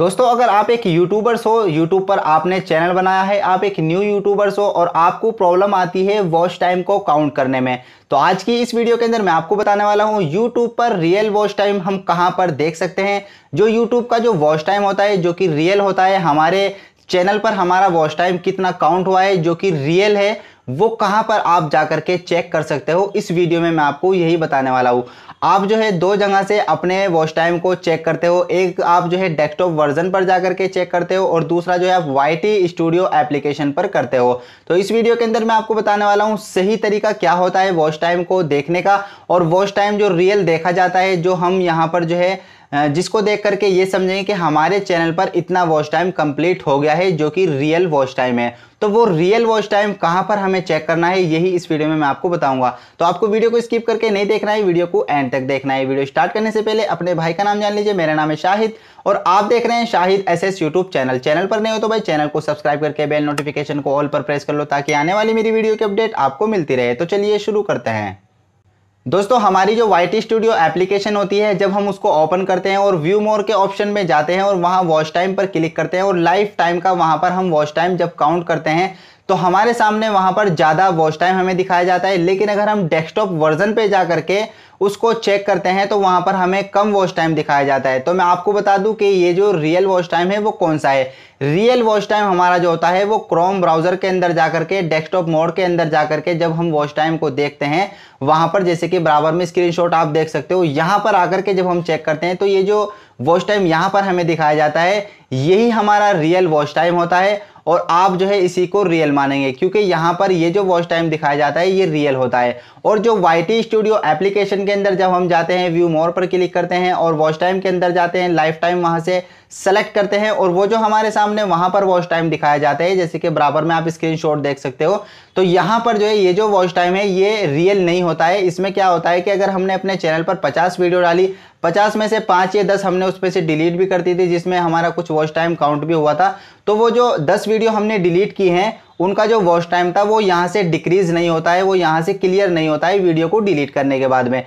दोस्तों अगर आप एक यूट्यूबर्स हो यूट्यूब पर आपने चैनल बनाया है आप एक न्यू यूट्यूबर्स हो और आपको प्रॉब्लम आती है वॉच टाइम को काउंट करने में तो आज की इस वीडियो के अंदर मैं आपको बताने वाला हूँ यूट्यूब पर रियल वॉच टाइम हम कहाँ पर देख सकते हैं जो यूट्यूब का जो वॉच टाइम होता है जो कि रियल होता है हमारे चैनल पर हमारा वॉच टाइम कितना काउंट हुआ है जो कि रियल है वो कहाँ पर आप जा कर के चेक कर सकते हो इस वीडियो में मैं आपको यही बताने वाला हूँ आप जो है दो जगह से अपने वॉच टाइम को चेक करते हो एक आप जो है डेस्कटॉप वर्जन पर जा करके चेक करते हो और दूसरा जो है आप वाई स्टूडियो एप्लीकेशन पर करते हो तो इस वीडियो के अंदर मैं आपको बताने वाला हूँ सही तरीका क्या होता है वॉच टाइम को देखने का और वॉच टाइम जो रियल देखा जाता है जो हम यहाँ पर जो है जिसको देख करके ये समझेंगे कि हमारे चैनल पर इतना वॉच टाइम कंप्लीट हो गया है जो कि रियल वॉच टाइम है तो वो रियल वॉच टाइम कहाँ पर हमें चेक करना है यही इस वीडियो में मैं आपको बताऊंगा तो आपको वीडियो को स्किप करके नहीं देखना है वीडियो को एंड तक देखना है वीडियो स्टार्ट करने से पहले अपने भाई का नाम जान लीजिए मेरा नाम है शाहिद और आप देख रहे हैं Shahid S S YouTube channel channel पर नहीं हो तो भाई चैनल को सब्सक्राइब करके बेल नोटिफिकेशन को ऑल पर प्रेस कर लो ताकि आने वाली मेरी वीडियो की अपडेट आपको मिलती रहे तो चलिए शुरू करते हैं दोस्तों हमारी जो वाई स्टूडियो एप्लीकेशन होती है जब हम उसको ओपन करते हैं और व्यू मोर के ऑप्शन में जाते हैं और वहाँ वॉच टाइम पर क्लिक करते हैं और लाइफ टाइम का वहाँ पर हम वॉच टाइम जब काउंट करते हैं तो हमारे सामने वहां पर ज़्यादा वॉच टाइम हमें दिखाया जाता है लेकिन अगर हम डेस्कटॉप वर्जन पे जा करके उसको चेक करते हैं तो वहां पर हमें कम वॉच टाइम दिखाया जाता है तो मैं आपको बता दूं कि ये जो रियल वॉच टाइम है वो कौन सा है रियल वॉच टाइम हमारा जो होता है वो क्रोम ब्राउज़र के अंदर जाकर के डेस्कटॉप मोड के अंदर जाकर के जब हम वॉच टाइम को देखते हैं वहां पर जैसे कि बराबर में स्क्रीन आप देख सकते हो यहां पर आकर के जब हम चेक करते हैं तो ये जो वॉच टाइम यहां पर हमें दिखाया जाता है यही हमारा रियल वॉच टाइम होता है और आप जो है इसी को रियल मानेंगे क्योंकि यहाँ पर ये जो वॉच टाइम दिखाया जाता है ये रियल होता है और जो वाई स्टूडियो एप्लीकेशन के अंदर जब हम जाते हैं व्यू मोर पर क्लिक करते हैं और वॉच टाइम के अंदर जाते हैं लाइफ टाइम वहाँ से सेलेक्ट करते हैं और वो जो हमारे सामने वहाँ पर वॉच टाइम दिखाया जाता है जैसे कि बराबर में आप शॉट देख सकते हो तो यहाँ पर जो है ये जो वॉच टाइम है ये रियल नहीं होता है इसमें क्या होता है कि अगर हमने अपने चैनल पर पचास वीडियो डाली पचास में से पाँच या दस हमने उस पर से डिलीट भी करती थी जिसमें हमारा कुछ वॉच टाइम काउंट भी हुआ था तो वो जो दस वीडियो हमने डिलीट की है उनका जो वॉच टाइम था वो यहाँ से डिक्रीज नहीं होता है वो यहाँ से क्लियर नहीं होता है वीडियो को डिलीट करने के बाद में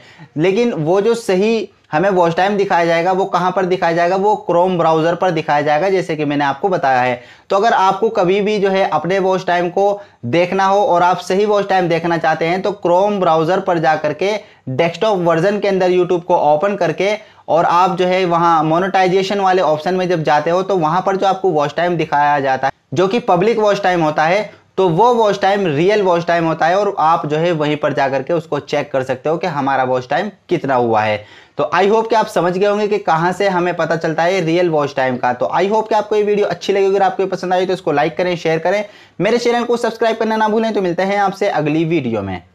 लेकिन वो जो सही हमें वॉच टाइम दिखाया जाएगा वो कहाँ पर दिखाया जाएगा वो क्रोम ब्राउज़र पर दिखाया जाएगा जैसे कि मैंने आपको बताया है तो अगर आपको कभी भी जो है अपने वॉच टाइम को देखना हो और आप सही वॉच टाइम देखना चाहते हैं तो क्रोम ब्राउज़र पर जा के डेस्कटॉप वर्जन के अंदर यूट्यूब को ओपन करके और आप जो है वहाँ मोनोटाइजेशन वाले ऑप्शन में जब जाते हो तो वहाँ पर जो आपको वॉच टाइम दिखाया जाता है जो कि पब्लिक वॉच टाइम होता है तो वो watch time real watch time होता है और आप जो है वहीं पर जा करके उसको चेक कर सकते हो कि हमारा वॉच टाइम कितना हुआ है तो आई होप कि आप समझ गए होंगे कि कहाँ से हमें पता चलता है रियल वॉच टाइम का तो आई होप कि आपको ये वीडियो अच्छी लगी अगर आपको पसंद आई तो इसको लाइक करें शेयर करें मेरे चैनल को सब्सक्राइब करना ना भूलें तो मिलते हैं आपसे अगली वीडियो में